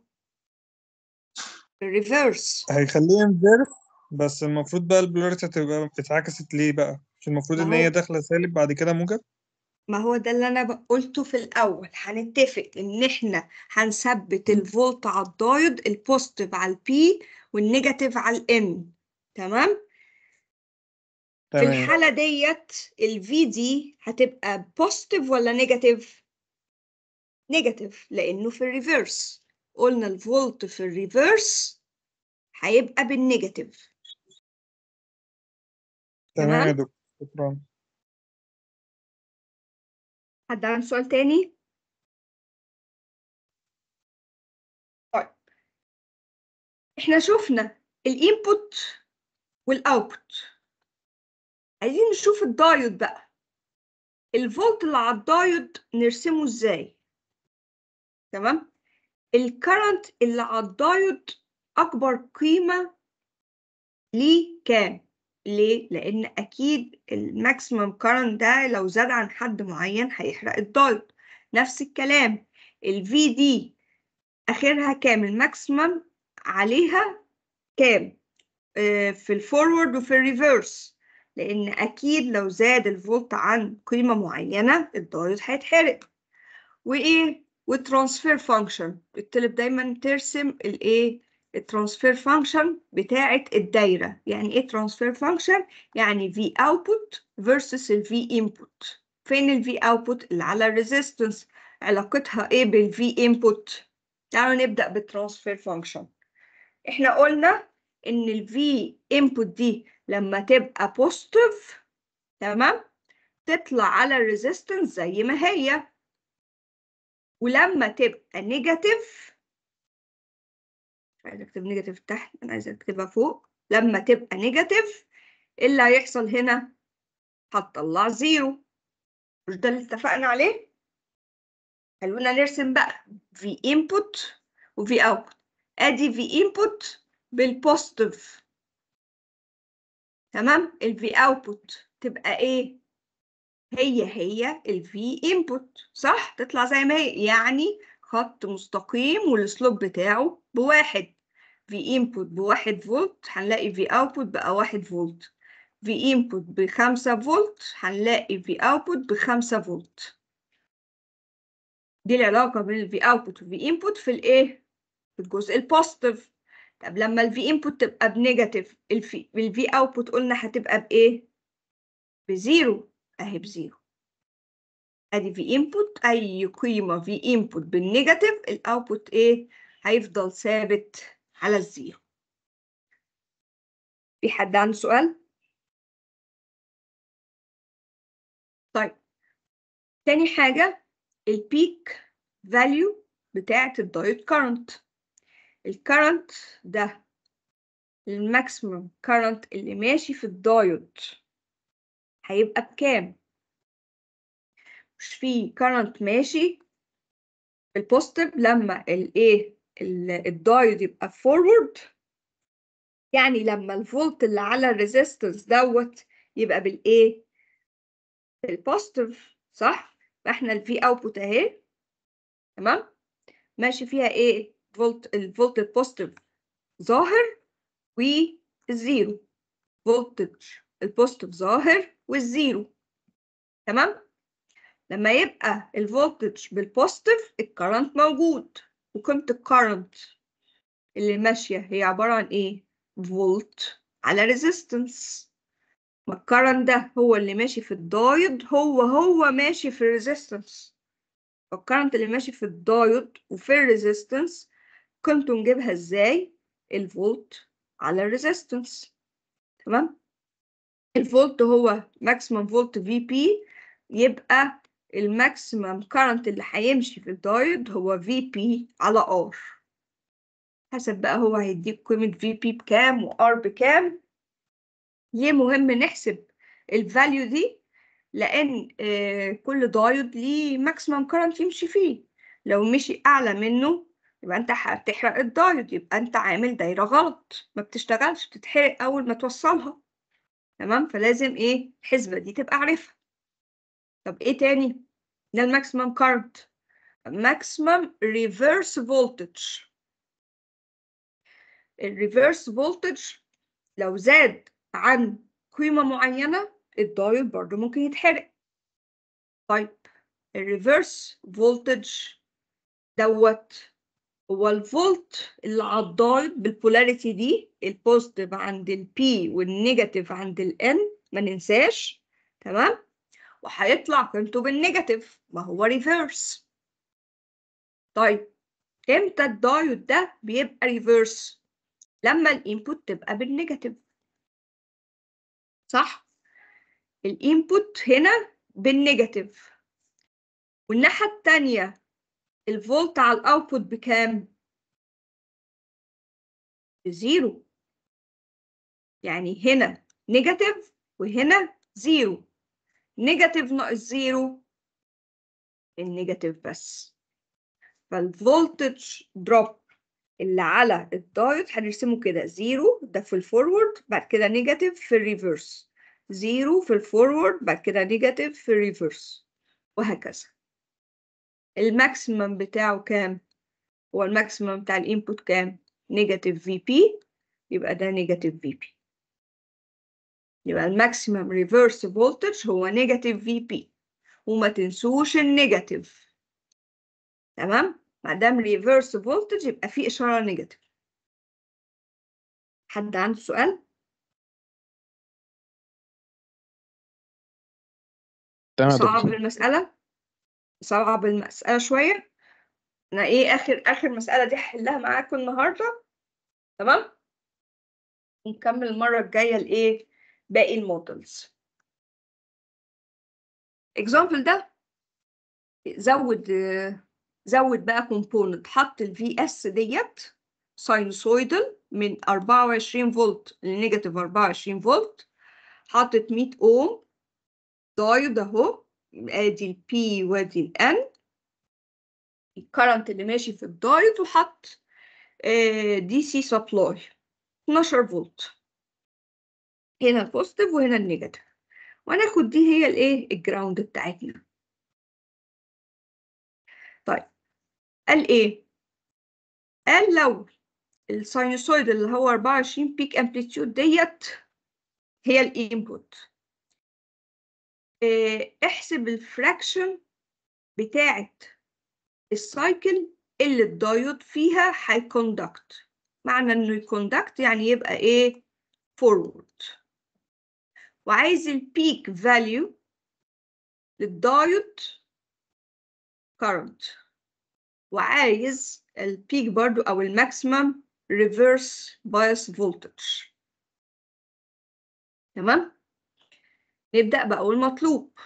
الريفيرس هيخليه انفيرس بس المفروض بقى البولاريتي هتبقى اتعكست ليه بقى مش المفروض ان هي داخله سالب بعد كده موجب ما هو ده اللي انا قلته في الاول هنتفق ان احنا هنثبت الفولت على الدايود البوزيتيف على البي والنيجاتيف على الان تمام في الحالة ديت الفي دي هتبقى بوزيتيف ولا نيجاتيف؟ نيجاتيف لأنه في الريفيرس قلنا الفولت في الريفيرس هيبقى بالنيجاتيف تمام يا دكتور شكرا حد عنده سؤال تاني طيب احنا شفنا الانبوت والاوتبوت عايزين نشوف الدايود بقى الفولت اللي على الدايود نرسمه ازاي تمام الكرنت اللي على الدايود اكبر قيمه ليه كام ليه؟ لأن أكيد الماكسيمم كارنت ده لو زاد عن حد معين هيحرق الضلب نفس الكلام الـ دي آخرها كام؟ الماكسيمم عليها كام؟ آه، في الفورورد وفي الريفيرس لأن أكيد لو زاد الفولت عن قيمة معينة الدايت هيتحرق وإيه؟ وترانسفير فانكشن بتطلب دايما ترسم الإيه؟ الترانسفير فانكشن بتاعة الدايرة يعني ايه ترانسفير فانكشن يعني في اوتبوت فيرسس الفي انبوت فين الفي اوتبوت اللي على الريزيستنس علاقتها ايه بالفي انبوت تعالوا نبدأ بالترانسفير فانكشن احنا قلنا ان الفي انبوت دي لما تبقى بوزيتيف تمام تطلع على الريزيستنس زي ما هي ولما تبقى نيجاتيف عايز اكتب نيجاتيف تحت انا عايز اكتبها فوق لما تبقى نيجاتيف ايه اللي هيحصل هنا هتطلع زيرو مش ده اللي اتفقنا عليه خلونا نرسم بقى في input وفي output ادي في input بالبوزيتيف تمام الفي output تبقى ايه هي هي الفي input صح تطلع زي ما هي يعني خط مستقيم والسلوب بتاعه بواحد في انبوت بواحد فولت هنلاقي في اوتبوت بقى واحد فولت في انبوت بخمسة فولت هنلاقي في اوتبوت بخمسة فولت دي العلاقة بين الفي اوتبوت وفي انبوت في الايه في الجزء البوزيتيف طب لما الفي انبوت تبقى بنيجاتيف الفي الفي اوتبوت قلنا هتبقى بايه بزيرو اهي بزيرو ادي في انبوت اي قيمه في انبوت بالنيجاتيف الاوتبوت ايه هيفضل ثابت على الزيرو في حد عنده سؤال؟ طيب تاني حاجة البيك فاليو بتاعة الدايت كارنت الكارنت ده الماكسيمم كارنت اللي ماشي في الدايت هيبقى بكام؟ مش في كارنت ماشي البوستيف لما الايه الدايود يبقى فورورد يعني لما الفولت اللي على الريزيستنس دوت يبقى بالايه البوزيتيف صح فاحنا الفي اوتبوت اهي تمام ماشي فيها ايه فولت الفولت البوزيتيف ظاهر والزيرو فولتج البوزيتيف ظاهر والزيرو تمام لما يبقى الفولتج بالبوزيتيف الكرنت موجود وقيمة الكارنت اللي ماشية هي عبارة عن ايه؟ فولت على ريزيستنس ما الكارنت ده هو اللي ماشي في الدايد هو هو ماشي في الريزيستنس فالكارنت اللي ماشي في الدايد وفي الريزيستنس قيمته نجيبها ازاي؟ الفولت على الريزيستنس تمام؟ الفولت هو ماكسيمم فولت في بي يبقى الماكسيمم كارنت اللي هيمشي في الدايود هو في بي على ار حسب بقى هو هيديك قيمة في بي بكام وار بكام ليه مهم نحسب الفاليو دي لأن آه، كل دايود ليه ماكسيمم كارنت يمشي فيه لو مشي أعلى منه يبقى أنت هتحرق الدايود يبقى أنت عامل دايرة غلط ما بتشتغلش بتتحرق أول ما توصلها تمام فلازم إيه الحسبة دي تبقى عارفها طب ايه تاني ده الماكسيمم كارنت ماكسيمم ريفرس فولتج الريفرس فولتج لو زاد عن قيمة معينة الدايود برضو ممكن يتحرق طيب الريفرس فولتج دوت هو الفولت اللي على الدايود بالبولاريتي دي البوزيتيف عند البي والنيجاتيف عند الان ما ننساش تمام وهيطلع قيمته بالنيجاتيف ما هو ريفيرس طيب امتى الدايود ده بيبقى ريفيرس لما الانبوت تبقى بالنيجاتيف صح الانبوت هنا بالنيجاتيف والناحية التانية الفولت على الاوتبوت بكام زيرو يعني هنا نيجاتيف وهنا زيرو نيجاتيف ناقص زيرو النيجاتيف بس فالفولتج دروب اللي على الدايود هنرسمه كده زيرو ده في الفورورد بعد كده نيجاتيف في الريفرس زيرو في الفورورد بعد كده نيجاتيف في الريفرس وهكذا الماكسيمم بتاعه كام هو الماكسيمم بتاع الانبوت كام نيجاتيف في بي يبقى ده نيجاتيف في بي يبقى الماكسيمم ريفرس فولتج هو نيجاتيف في بي وما تنسوش النيجاتيف تمام ما دام ريفرس فولتج يبقى في اشاره نيجاتيف حد عنده سؤال تمام صعب المساله صعب المساله شويه انا ايه اخر اخر مساله دي هحلها معاكم النهارده تمام ونكمل المره الجايه الايه باقي المودلز اكزامبل ده زود زود بقى كومبوننت حط الفي اس ديت ساينوسويدال من 24 فولت لنيجاتيف 24 فولت حطت 100 اوم دايود اهو ادي البي وادي الان الكرنت اللي ماشي في الدايود وحط دي سي سبلاي 12 فولت هنا البوزيتيف وهنا النيجاتيف وناخد دي هي الايه الجراوند بتاعتنا طيب قال ايه قال لو الساينوسويد اللي هو 24 بيك امبليتيود ديت هي الانبوت آه، احسب الفراكشن بتاعه السايكل اللي الدايود فيها هيكوندكت معنى انه يكوندكت يعني يبقى ايه فورورد وعايز البيك فاليو للدايود كارنت وعايز البيك برضو او الماكسيمم ريفرس بايس فولتج تمام نبدا باول مطلوب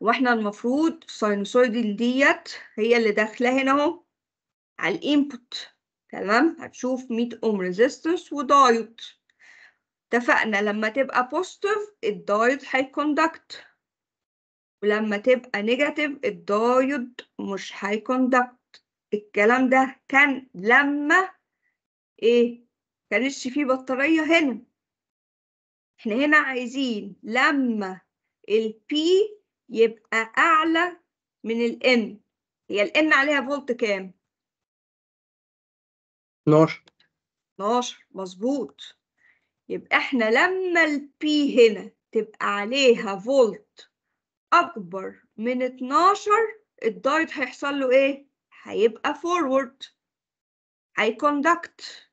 واحنا المفروض الساينوسويدل ديت هي اللي داخله هنا اهو على الانبوت تمام هتشوف 100 اوم ريزيستنس ودايود اتفقنا لما تبقى بوستيف الدايود هيكوندكت ولما تبقى نيجاتيف الدايود مش هيكوندكت الكلام ده كان لما ايه كانش فيه بطارية هنا احنا هنا عايزين لما البي يبقى أعلى من الان هي الان عليها فولت كام؟ 12 12 مظبوط يبقى احنا لما البي هنا تبقى عليها فولت أكبر من 12 الدايت هيحصل له إيه؟ هيبقى فورورد هيكوندكت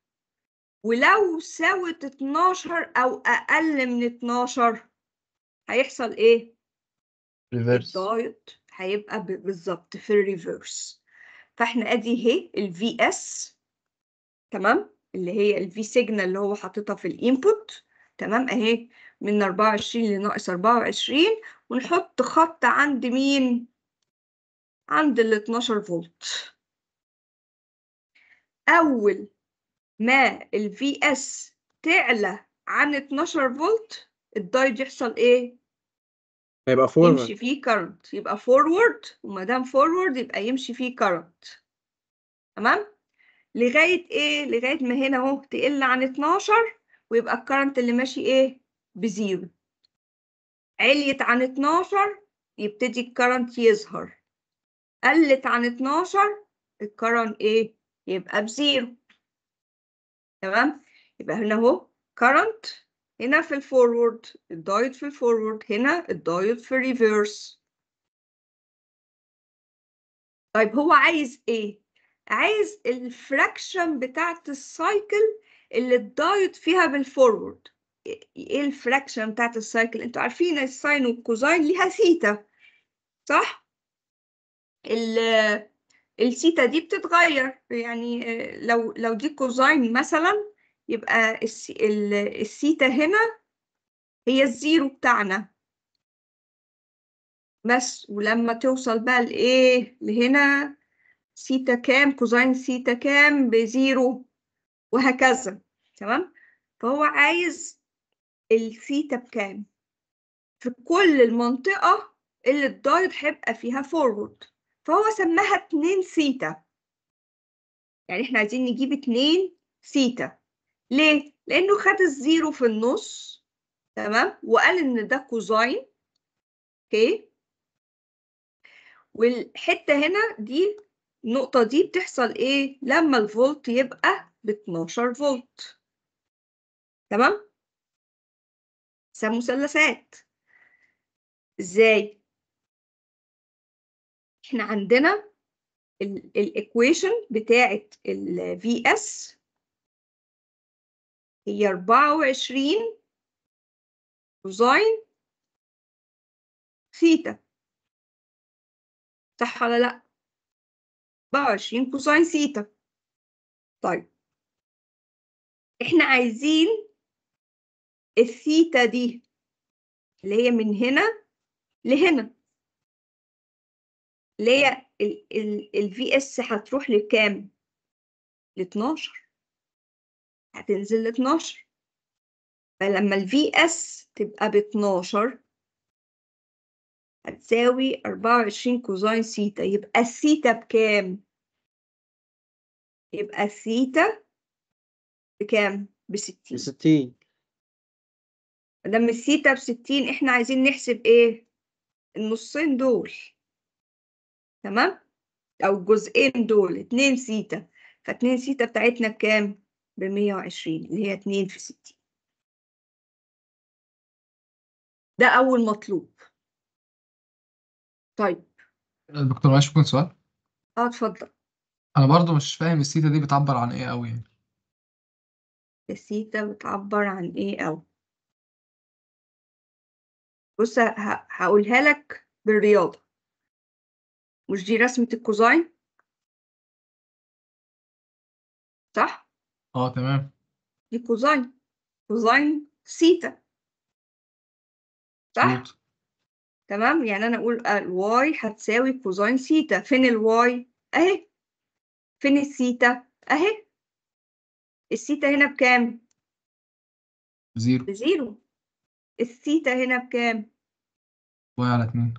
ولو ساوت 12 أو أقل من 12 هيحصل إيه؟ ريفرس الدايت هيبقى بالظبط في الريفرس فاحنا ادي اهي الفي اس تمام اللي هي الفي سيجنال اللي هو حاططها في الانبوت تمام اهي من 24 لناقص 24 ونحط خط عند مين عند ال 12 فولت اول ما الفي اس تعلى عن 12 فولت الدايد يحصل ايه هيبقى فورورد يمشي فيه كارنت يبقى فورورد وما دام فورورد يبقى يمشي فيه كارنت تمام لغاية ايه لغاية ما هنا هو تقل عن 12 ويبقى الكرنت اللي ماشي ايه بزيرو عليت عن 12 يبتدي الكرنت يظهر قلت عن 12 الكرنت ايه يبقى بزيرو تمام يبقى هنا هو كرنت هنا في الفورورد الدايود في الفورورد هنا الدايود في الريفيرس طيب هو عايز ايه عايز الفراكشن بتاعت السايكل اللي الدايت فيها بالفورورد ايه, إيه الفراكشن بتاعت السايكل انتوا عارفين الساين والكوزاين ليها ثيتا صح الثيتا دي بتتغير يعني آه، لو لو دي كوزاين مثلا يبقى الثيتا هنا هي الزيرو بتاعنا بس ولما توصل بقى لايه لهنا سيتا كام كوزين سيتا كام بزيرو وهكذا تمام فهو عايز السيتا بكام في كل المنطقة اللي الدايد هيبقى فيها فورورد فهو سماها 2 سيتا يعني احنا عايزين نجيب 2 سيتا ليه؟ لأنه خد الزيرو في النص تمام وقال إن ده كوزين اوكي والحتة هنا دي النقطة دي بتحصل إيه لما الفولت يبقى ب 12 فولت تمام؟ مثلثات إزاي؟ إحنا عندنا الإكويشن بتاعة الـ VS هي 24 كوزين ثيتا صح ولا لأ؟ 24 كوساين ثيتا طيب احنا عايزين الثيتا دي اللي هي من هنا لهنا اللي هي ال في اس هتروح لكام ل 12 هتنزل ل 12 فلما ال في اس تبقى ب 12 هتساوي 24 كوزين سيتا يبقى السيتا بكام؟ يبقى السيتا بكام؟ ب 60 ب 60 مادام السيتا ب 60 احنا عايزين نحسب ايه؟ النصين دول تمام؟ أو الجزئين دول 2 سيتا فاتنين سيتا بتاعتنا بكام؟ بمية وعشرين اللي هي اتنين في ستين ده أول مطلوب طيب دكتور معلش ممكن سؤال اه اتفضل انا برضو مش فاهم السيتا دي بتعبر عن ايه قوي يعني الثيتا بتعبر عن ايه أوي بص هقولها لك بالرياضة مش دي رسمة الكوزاين صح؟ اه تمام دي كوزاين كوزاين ثيتا صح؟ مظبوط تمام يعني انا اقول الواي هتساوي كوزين ثيتا فين الواي اهي فين الثيتا اهي الثيتا هنا بكام زيرو بزيرو الثيتا هنا بكام واي على اتنين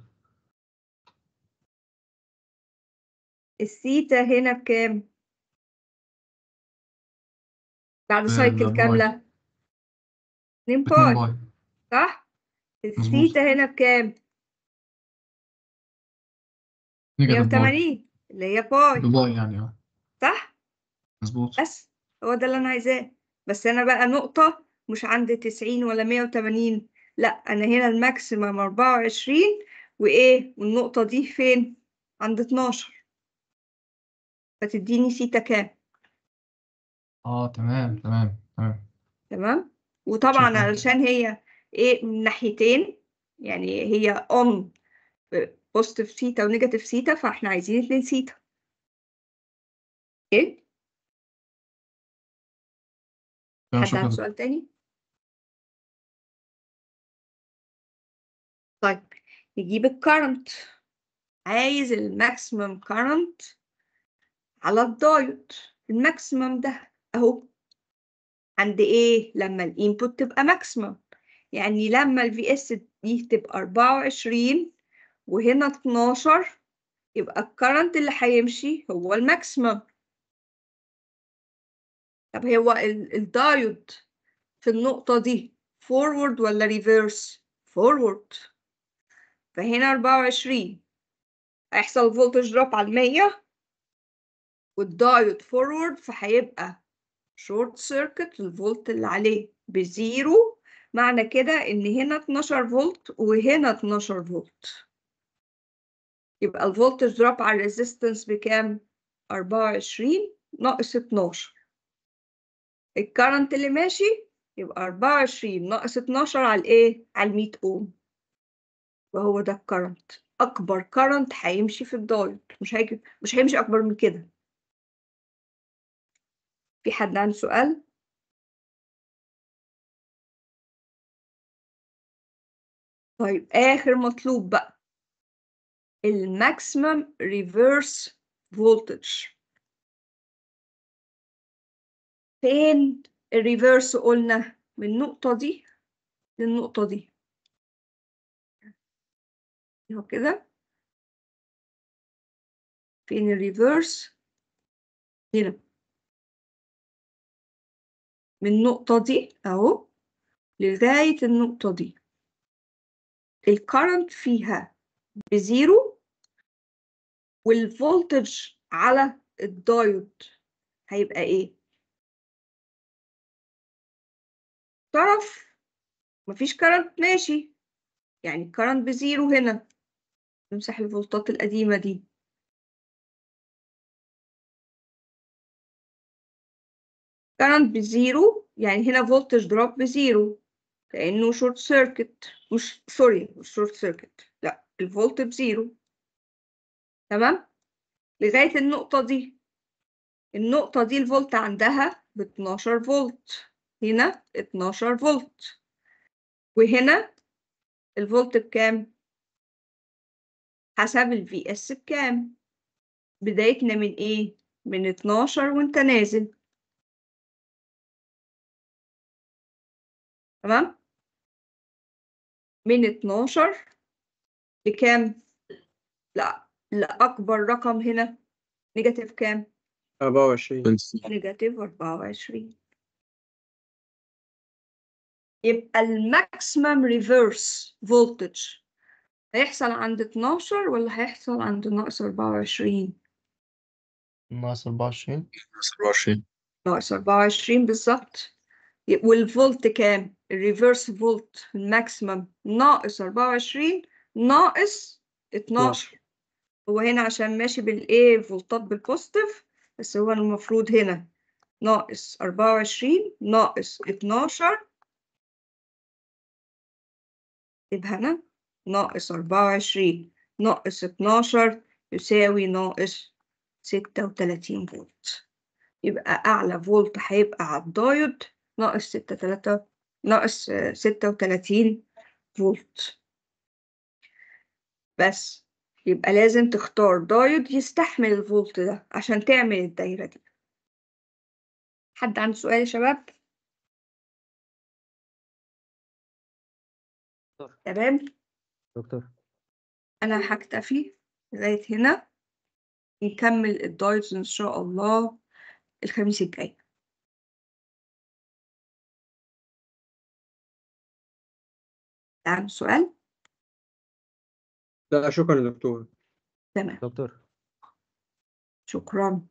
الثيتا هنا بكام بعد سايكل كاملة 2 باي صح الثيتا هنا بكام باي 180 اللي هي باي باي يعني اه صح مظبوط بس هو ده اللي انا عايزاه بس انا بقى نقطة مش عند 90 ولا 180 لا انا هنا الماكسيمم 24 وايه والنقطة دي فين عند 12 فتديني سيتا كام اه تمام تمام تمام تمام وطبعا علشان هي ايه من ناحيتين يعني هي اون بوزيتيف ثيتا ونيجاتيف ثيتا فاحنا عايزين اتنين ثيتا اوكي سؤال تاني طيب نجيب الكرنت عايز الماكسيمم كرنت على الدايود الماكسيمم ده اهو عند ايه لما الانبوت تبقى ماكسيمم يعني لما الفي اس دي تبقى 24 وهنا 12 يبقى الكرنت اللي هيمشي هو الماكسيمم طب هو الدايود في النقطة دي فورورد ولا ريفيرس فورورد فهنا 24 هيحصل فولتج دروب على 100 والدايود فورورد فهيبقى شورت سيركت الفولت اللي عليه بزيرو معنى كده ان هنا 12 فولت وهنا 12 فولت يبقى الفولتج دروب على الريزيستنس بكام 24 ناقص 12 الكرنت اللي ماشي يبقى 24 ناقص 12 على الايه على 100 اوم وهو ده الكرنت اكبر كرنت هيمشي في الدايت مش هيجي مش هيمشي اكبر من كده في حد عنده سؤال طيب اخر مطلوب بقى الماكسيمم ريفرس فولتج فين الريفرس قلنا من النقطة دي للنقطة دي اهو كده فين الريفرس هنا من النقطة دي اهو لغاية النقطة دي الكرنت فيها بزيرو والفولتج على الدايود هيبقى ايه طرف مفيش كرنت ماشي يعني الكرنت بزيرو هنا نمسح الفولتات القديمة دي كرنت بزيرو يعني هنا فولتج دروب بزيرو كأنه شورت سيركت مش سوري مش شورت سيركت لا الفولت بزيرو تمام لغاية النقطة دي النقطة دي الفولت عندها ب 12 فولت هنا 12 فولت وهنا الفولت بكام حسب الفي اس بكام بدايتنا من ايه من 12 وانت نازل تمام من 12 لكام لا لأكبر رقم هنا نيجاتيف كام؟ 24 نيجاتيف 24 يبقى الماكسيمم ريفرس فولتج هيحصل عند 12 ولا هيحصل عند ناقص 24 ناقص 24 ناقص 24 ناقص 24 بالظبط والفولت كام الريفرس فولت الماكسيمم ناقص 24 ناقص 12 هو هنا عشان ماشي بالايه فولتات بالبوزيتيف بس هو المفروض هنا ناقص 24 ناقص 12 يبقى هنا ناقص 24 ناقص 12 يساوي ناقص 36 فولت يبقى أعلى فولت هيبقى على الدايود ناقص 6 3 ناقص 36 فولت بس يبقى لازم تختار دايود يستحمل الفولت ده عشان تعمل الدايرة دي حد عنده سؤال يا شباب؟ تمام دكتور أنا هكتفي لغاية هنا نكمل الدايت إن شاء الله الخميس الجاي عندك سؤال؟ لا شكرا دكتور تمام دكتور شكرا